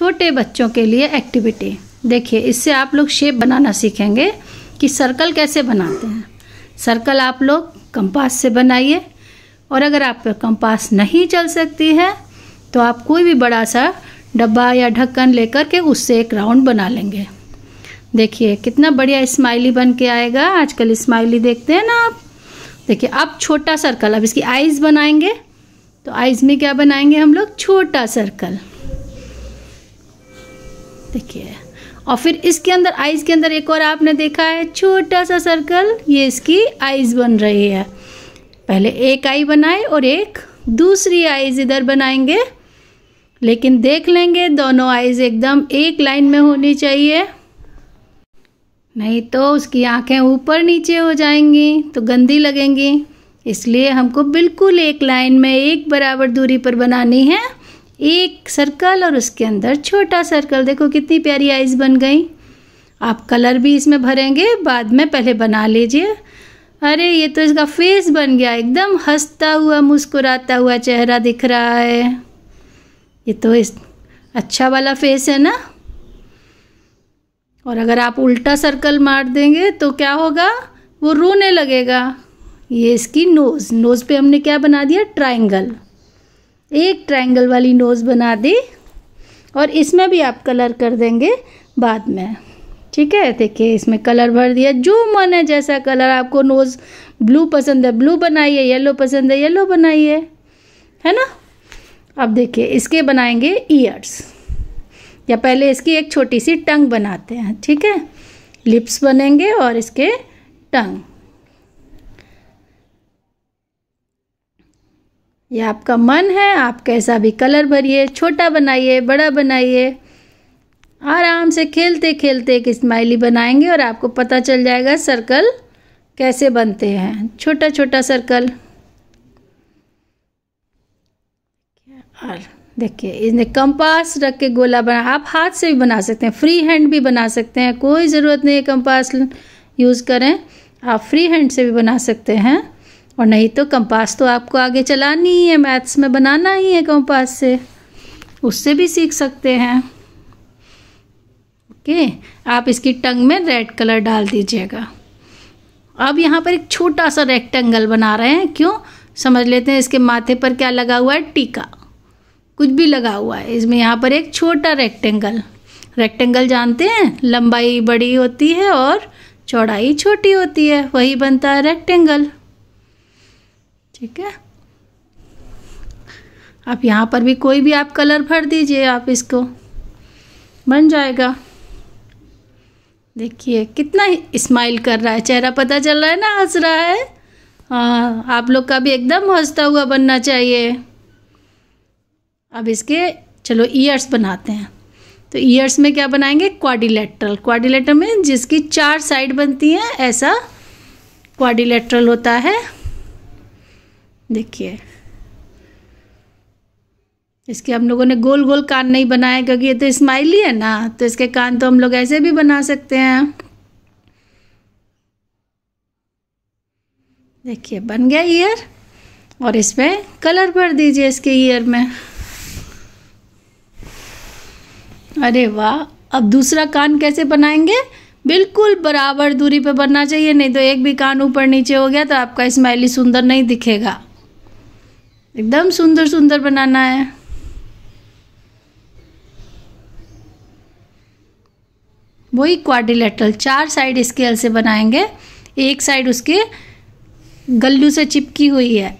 छोटे बच्चों के लिए एक्टिविटी देखिए इससे आप लोग शेप बनाना सीखेंगे कि सर्कल कैसे बनाते हैं सर्कल आप लोग कंपास से बनाइए और अगर आप पर कंपास नहीं चल सकती है तो आप कोई भी बड़ा सा डब्बा या ढक्कन लेकर के उससे एक राउंड बना लेंगे देखिए कितना बढ़िया स्माइली बन के आएगा आजकल स्माइली देखते हैं ना आप देखिए अब छोटा सर्कल अब इसकी आइज़ बनाएंगे तो आइज़ में क्या बनाएंगे हम लोग छोटा सर्कल देखिए और फिर इसके अंदर आइज़ के अंदर एक और आपने देखा है छोटा सा सर्कल ये इसकी आइज़ बन रही है पहले एक आई बनाए और एक दूसरी आइज़ इधर बनाएंगे लेकिन देख लेंगे दोनों आइज़ एकदम एक लाइन में होनी चाहिए नहीं तो उसकी आंखें ऊपर नीचे हो जाएंगी तो गंदी लगेंगी इसलिए हमको बिल्कुल एक लाइन में एक बराबर दूरी पर बनानी है एक सर्कल और उसके अंदर छोटा सर्कल देखो कितनी प्यारी आइज़ बन गई आप कलर भी इसमें भरेंगे बाद में पहले बना लीजिए अरे ये तो इसका फेस बन गया एकदम हंसता हुआ मुस्कुराता हुआ चेहरा दिख रहा है ये तो इस अच्छा वाला फेस है ना और अगर आप उल्टा सर्कल मार देंगे तो क्या होगा वो रोने लगेगा ये इसकी नोज़ नोज़ पे हमने क्या बना दिया ट्राइंगल एक ट्रायंगल वाली नोज़ बना दी और इसमें भी आप कलर कर देंगे बाद में ठीक है देखिए इसमें कलर भर दिया जो मन है जैसा कलर आपको नोज़ ब्लू पसंद है ब्लू बनाइए येलो पसंद है येलो बनाइए है ना अब देखिए इसके बनाएंगे ईयर्स या पहले इसकी एक छोटी सी टंग बनाते हैं ठीक है लिप्स बनेंगे और इसके टंग ये आपका मन है आप कैसा भी कलर भरिए छोटा बनाइए बड़ा बनाइए आराम से खेलते खेलते एक स्माइली बनाएंगे और आपको पता चल जाएगा सर्कल कैसे बनते हैं छोटा छोटा सर्कल और देखिए इसने कंपास रख के गोला बना आप हाथ से भी बना सकते हैं फ्री हैंड भी बना सकते हैं कोई ज़रूरत नहीं है कंपास यूज़ करें आप फ्री हैंड से भी बना सकते हैं और नहीं तो कंपास तो आपको आगे चलानी ही है मैथ्स में बनाना ही है कंपास से उससे भी सीख सकते हैं ओके आप इसकी टंग में रेड कलर डाल दीजिएगा अब यहाँ पर एक छोटा सा रेक्टेंगल बना रहे हैं क्यों समझ लेते हैं इसके माथे पर क्या लगा हुआ है टीका कुछ भी लगा हुआ है इसमें यहाँ पर एक छोटा रेक्टेंगल रेक्टेंगल जानते हैं लंबाई बड़ी होती है और चौड़ाई छोटी होती है वही बनता है रेक्टेंगल ठीक है आप यहाँ पर भी कोई भी आप कलर भर दीजिए आप इसको बन जाएगा देखिए कितना स्माइल कर रहा है चेहरा पता चल रहा है ना हंस रहा है हाँ आप लोग का भी एकदम हंसता हुआ बनना चाहिए अब इसके चलो ईयर्स बनाते हैं तो ईयर्स में क्या बनाएंगे क्वाडिलेट्रल क्वाडिलेटर में जिसकी चार साइड बनती हैं ऐसा क्वाडिलेट्रल होता है देखिए इसके हम लोगों ने गोल गोल कान नहीं बनाए क्योंकि ये तो स्माइली है ना तो इसके कान तो हम लोग ऐसे भी बना सकते हैं देखिए बन गया ईयर और इसमें कलर भर दीजिए इसके ईयर में अरे वाह अब दूसरा कान कैसे बनाएंगे बिल्कुल बराबर दूरी पर बनना चाहिए नहीं तो एक भी कान ऊपर नीचे हो गया तो आपका स्माइली सुंदर नहीं दिखेगा एकदम सुंदर सुंदर बनाना है वही क्वाड्रिलेटरल चार साइड स्केल से बनाएंगे एक साइड उसके गल्लू से चिपकी हुई है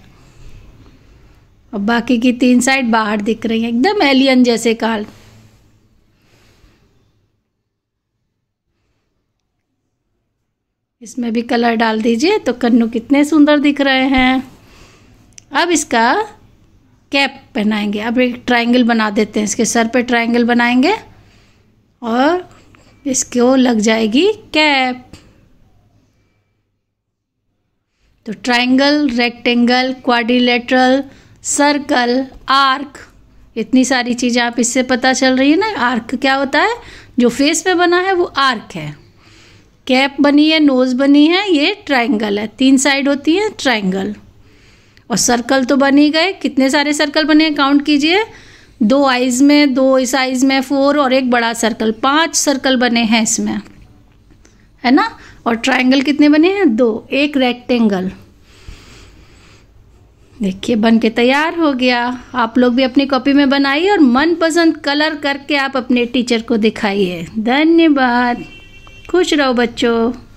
और बाकी की तीन साइड बाहर दिख रही है एकदम एलियन जैसे काल इसमें भी कलर डाल दीजिए तो कन्नू कितने सुंदर दिख रहे हैं अब इसका कैप पहनाएंगे अब एक ट्रायंगल बना देते हैं इसके सर पे ट्रायंगल बनाएंगे और इसको लग जाएगी कैप तो triangle rectangle quadrilateral circle arc इतनी सारी चीज़ें आप इससे पता चल रही है ना आर्क क्या होता है जो फेस पे बना है वो आर्क है कैप बनी है नोज़ बनी है ये ट्रायंगल है तीन साइड होती है ट्रायंगल और सर्कल तो बन ही गए कितने सारे सर्कल बने काउंट कीजिए दो आइज में दो इस आइज में फोर और एक बड़ा सर्कल पांच सर्कल बने हैं इसमें है ना और ट्रायंगल कितने बने हैं दो एक रेक्टेंगल देखिए बन के तैयार हो गया आप लोग भी अपनी कॉपी में बनाइए और मनपसंद कलर करके आप अपने टीचर को दिखाइए धन्यवाद खुश रहो बच्चों